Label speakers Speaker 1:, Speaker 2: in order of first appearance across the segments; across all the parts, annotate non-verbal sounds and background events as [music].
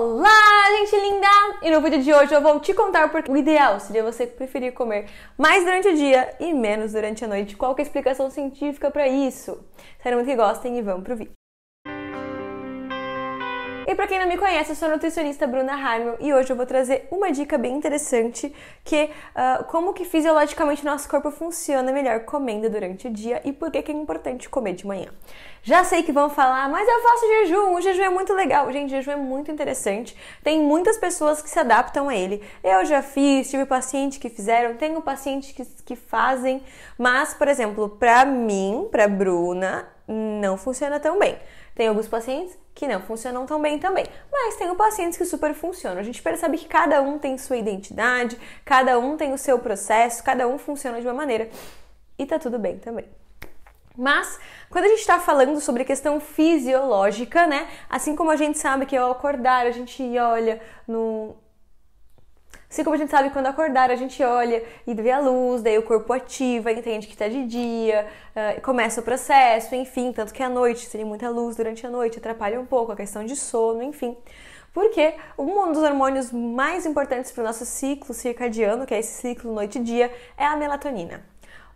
Speaker 1: Olá, gente linda! E no vídeo de hoje eu vou te contar porque o ideal seria você preferir comer mais durante o dia e menos durante a noite. Qual é a explicação científica para isso? Espero muito que gostem e vamos pro vídeo. E para quem não me conhece, eu sou a nutricionista Bruna Harmel e hoje eu vou trazer uma dica bem interessante que uh, como que fisiologicamente nosso corpo funciona melhor comendo durante o dia e por que, que é importante comer de manhã. Já sei que vão falar, mas eu faço jejum, o jejum é muito legal. Gente, jejum é muito interessante. Tem muitas pessoas que se adaptam a ele. Eu já fiz, tive pacientes que fizeram, tenho pacientes que, que fazem, mas, por exemplo, para mim, para Bruna, não funciona tão bem. Tem alguns pacientes que não funcionam tão bem também, mas tem pacientes que super funcionam. A gente percebe que cada um tem sua identidade, cada um tem o seu processo, cada um funciona de uma maneira e tá tudo bem também. Mas, quando a gente está falando sobre questão fisiológica, né? Assim como a gente sabe que ao acordar a gente olha no, Assim como a gente sabe, quando acordar, a gente olha e vê a luz, daí o corpo ativa, entende que está de dia, uh, começa o processo, enfim, tanto que à noite, se tem muita luz durante a noite, atrapalha um pouco a questão de sono, enfim. Porque um dos hormônios mais importantes para o nosso ciclo circadiano, que é esse ciclo noite-dia, é a melatonina.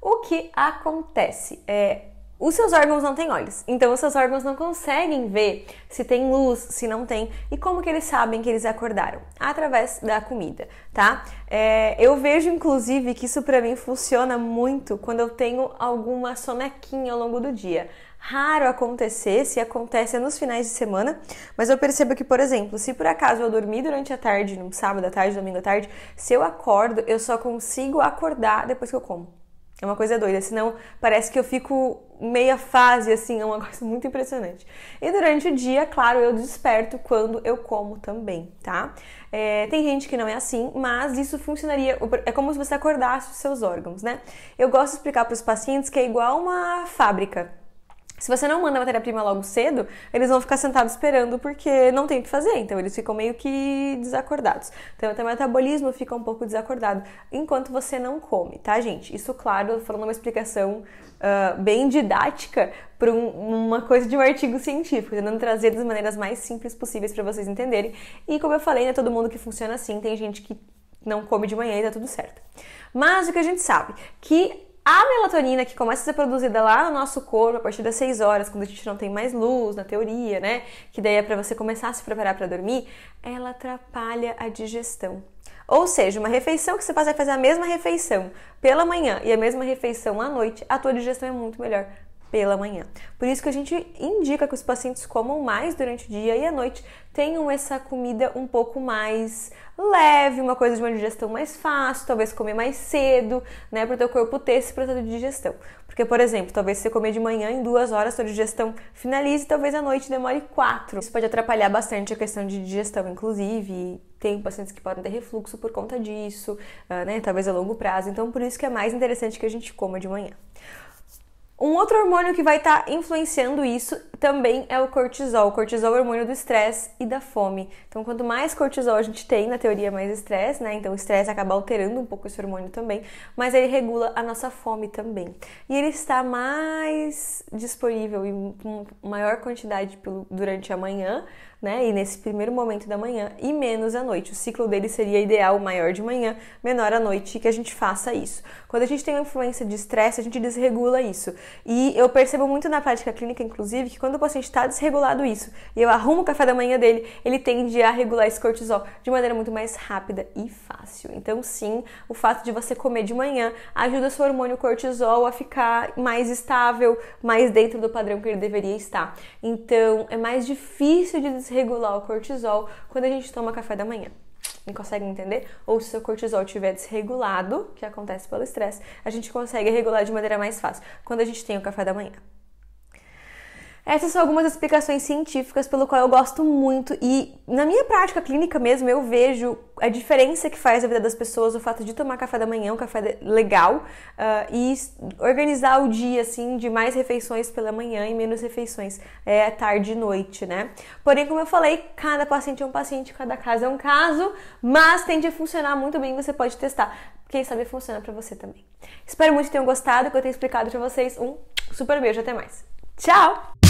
Speaker 1: O que acontece? É, os seus órgãos não têm olhos, então os seus órgãos não conseguem ver se tem luz, se não tem, e como que eles sabem que eles acordaram? Através da comida, tá? É, eu vejo, inclusive, que isso para mim funciona muito quando eu tenho alguma sonequinha ao longo do dia. Raro acontecer, se acontece é nos finais de semana, mas eu percebo que, por exemplo, se por acaso eu dormi durante a tarde, no sábado à tarde, domingo à tarde, se eu acordo, eu só consigo acordar depois que eu como. É uma coisa doida, senão parece que eu fico meia fase, assim, é uma [laughs] coisa muito impressionante. E durante o dia, claro, eu desperto quando eu como também, tá? É, tem gente que não é assim, mas isso funcionaria, é como se você acordasse os seus órgãos, né? Eu gosto de explicar para os pacientes que é igual uma fábrica. Se você não manda a matéria-prima logo cedo, eles vão ficar sentados esperando porque não tem o que fazer, então eles ficam meio que desacordados. Então até o metabolismo fica um pouco desacordado enquanto você não come, tá, gente? Isso, claro, falando uma explicação uh, bem didática para um, uma coisa de um artigo científico, tentando trazer das maneiras mais simples possíveis para vocês entenderem. E como eu falei, né, todo mundo que funciona assim, tem gente que não come de manhã e tá tudo certo. Mas o que a gente sabe que a melatonina que começa a ser produzida lá no nosso corpo a partir das 6 horas, quando a gente não tem mais luz, na teoria, né? Que daí é para você começar a se preparar para dormir, ela atrapalha a digestão. Ou seja, uma refeição que você faz é fazer a mesma refeição pela manhã e a mesma refeição à noite, a tua digestão é muito melhor, pela manhã. Por isso que a gente indica que os pacientes comam mais durante o dia e à noite tenham essa comida um pouco mais leve, uma coisa de uma digestão mais fácil, talvez comer mais cedo, né, para o teu corpo ter esse processo de digestão. Porque, por exemplo, talvez se você comer de manhã, em duas horas sua digestão finalize, talvez à noite demore quatro. Isso pode atrapalhar bastante a questão de digestão, inclusive. Tem pacientes que podem ter refluxo por conta disso, ah, né? Talvez a longo prazo. Então, por isso que é mais interessante que a gente coma de manhã. Um outro hormônio que vai estar tá influenciando isso também é o cortisol. O cortisol é o hormônio do estresse e da fome. Então, quanto mais cortisol a gente tem, na teoria, mais estresse, né? Então, o estresse acaba alterando um pouco esse hormônio também, mas ele regula a nossa fome também. E ele está mais disponível e com maior quantidade durante a manhã, né? E nesse primeiro momento da manhã e menos à noite. O ciclo dele seria ideal maior de manhã, menor à noite, que a gente faça isso. Quando a gente tem uma influência de estresse, a gente desregula isso. E eu percebo muito na prática clínica, inclusive, que quando quando o paciente está desregulado isso e eu arrumo o café da manhã dele, ele tende a regular esse cortisol de maneira muito mais rápida e fácil. Então, sim, o fato de você comer de manhã ajuda seu hormônio cortisol a ficar mais estável, mais dentro do padrão que ele deveria estar. Então, é mais difícil de desregular o cortisol quando a gente toma café da manhã não consegue entender, ou se o seu cortisol estiver desregulado, que acontece pelo estresse, a gente consegue regular de maneira mais fácil quando a gente tem o café da manhã. Essas são algumas explicações científicas pelo qual eu gosto muito e na minha prática clínica mesmo eu vejo a diferença que faz na vida das pessoas o fato de tomar café da manhã, um café legal uh, e organizar o dia assim de mais refeições pela manhã e menos refeições é, tarde e noite, né? Porém, como eu falei, cada paciente é um paciente, cada caso é um caso, mas tende a funcionar muito bem, você pode testar. Quem sabe funciona para você também. Espero muito que tenham gostado, que eu tenha explicado para vocês. Um super beijo, até mais. Tchau!